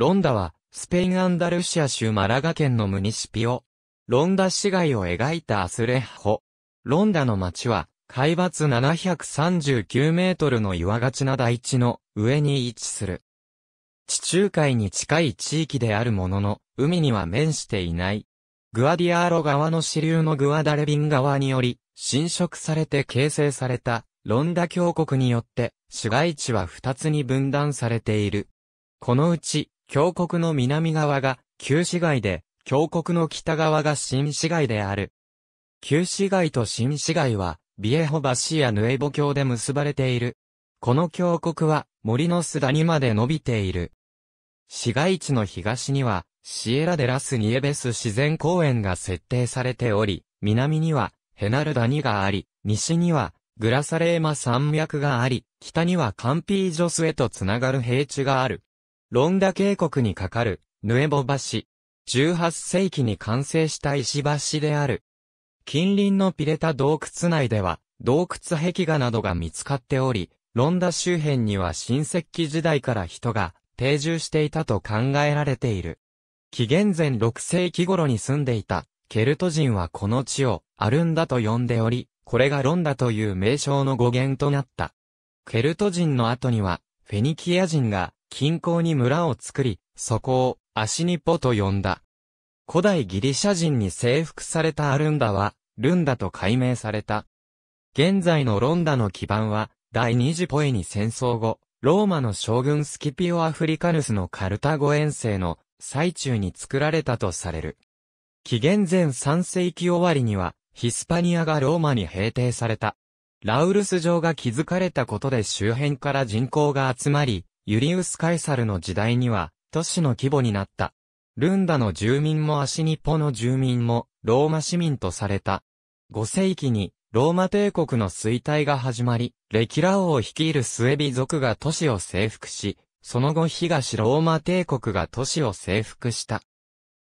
ロンダは、スペイン・アンダルシア州マラガ県のムニシピオ。ロンダ市街を描いたアスレッホ。ロンダの街は、海抜739メートルの岩がちな台地の上に位置する。地中海に近い地域であるものの、海には面していない。グアディアーロ川の支流のグアダレビン川により、侵食されて形成された、ロンダ峡谷によって、市街地は二つに分断されている。このうち、峡谷の南側が旧市街で、峡谷の北側が新市街である。旧市街と新市街は、ビエホ橋やヌエボ橋で結ばれている。この峡谷は森の巣谷にまで伸びている。市街地の東には、シエラデラスニエベス自然公園が設定されており、南には、ヘナルダニがあり、西には、グラサレーマ山脈があり、北にはカンピージョスへとつながる平地がある。ロンダ渓谷に架かる、ヌエボ橋。18世紀に完成した石橋である。近隣のピレタ洞窟内では、洞窟壁画などが見つかっており、ロンダ周辺には新石器時代から人が定住していたと考えられている。紀元前6世紀頃に住んでいたケルト人はこの地をアルンダと呼んでおり、これがロンダという名称の語源となった。ケルト人の後にはフェニキア人が近郊に村を作り、そこをアシニポと呼んだ。古代ギリシャ人に征服されたアルンダは、ルンダと改名された。現在のロンダの基盤は、第二次ポエニ戦争後、ローマの将軍スキピオ・アフリカヌスのカルタゴ遠征の最中に作られたとされる。紀元前3世紀終わりには、ヒスパニアがローマに平定された。ラウルス城が築かれたことで周辺から人口が集まり、ユリウス・カエサルの時代には、都市の規模になった。ルンダの住民もアシニポの住民も、ローマ市民とされた。5世紀に、ローマ帝国の衰退が始まり、レキラ王を率いるスエビ族が都市を征服し、その後東ローマ帝国が都市を征服した。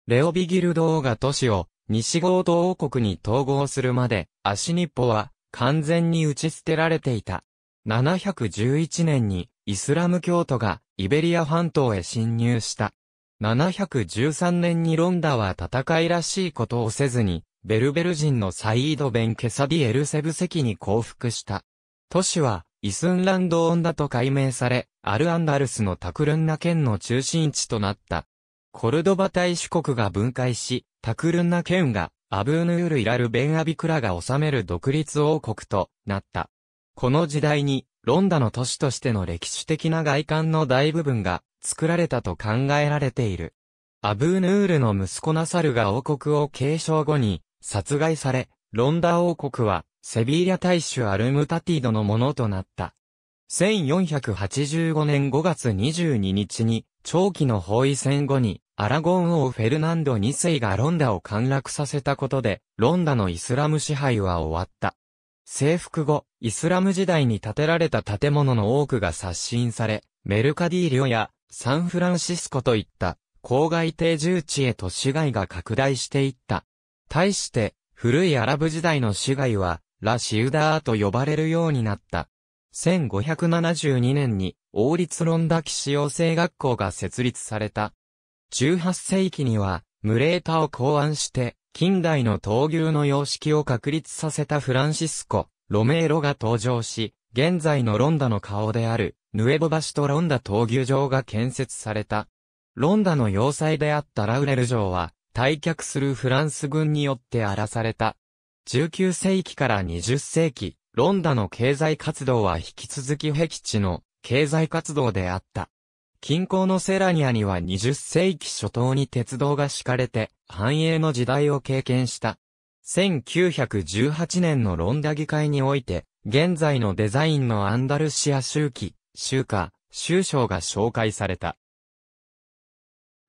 レオビギルド王が都市を西ゴー王国に統合するまで、アシニポは完全に打ち捨てられていた。711年にイスラム教徒がイベリア半島へ侵入した。713年にロンダは戦いらしいことをせずに、ベルベル人のサイード・ベン・ケサディ・エルセブ席に降伏した。都市は、イスンランド・オンダと改名され、アル・アンダルスのタクルンナ県の中心地となった。コルドバ大主国が分解し、タクルンナ県が、アブーヌール・イラル・ベン・アビクラが治める独立王国となった。この時代に、ロンダの都市としての歴史的な外観の大部分が作られたと考えられている。アブーヌールの息子ナサルが王国を継承後に殺害され、ロンダ王国はセビーリャ大衆アルムタティドのものとなった。1485年5月22日に長期の包囲戦後にアラゴン王フェルナンド2世がロンダを陥落させたことで、ロンダのイスラム支配は終わった。征服後、イスラム時代に建てられた建物の多くが刷新され、メルカディーリョやサンフランシスコといった郊外定住地へと市街が拡大していった。対して、古いアラブ時代の市街は、ラ・シウダーと呼ばれるようになった。1572年に、王立ロンダ騎士養成学校が設立された。18世紀には、ムレータを考案して、近代の闘牛の様式を確立させたフランシスコ、ロメーロが登場し、現在のロンダの顔である、ヌエボ橋とロンダ闘牛場が建設された。ロンダの要塞であったラウレル城は、退却するフランス軍によって荒らされた。19世紀から20世紀、ロンダの経済活動は引き続き僻地の経済活動であった。近郊のセラニアには20世紀初頭に鉄道が敷かれて、繁栄の時代を経験した。1918年のロンダ議会において、現在のデザインのアンダルシア周期、周歌、周章が紹介された。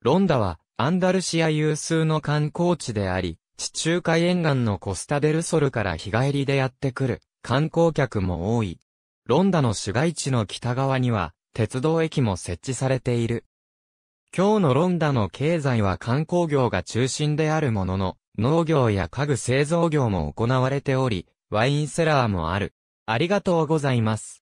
ロンダは、アンダルシア有数の観光地であり、地中海沿岸のコスタデルソルから日帰りでやってくる観光客も多い。ロンダの市街地の北側には鉄道駅も設置されている。今日のロンダの経済は観光業が中心であるものの、農業や家具製造業も行われており、ワインセラーもある。ありがとうございます。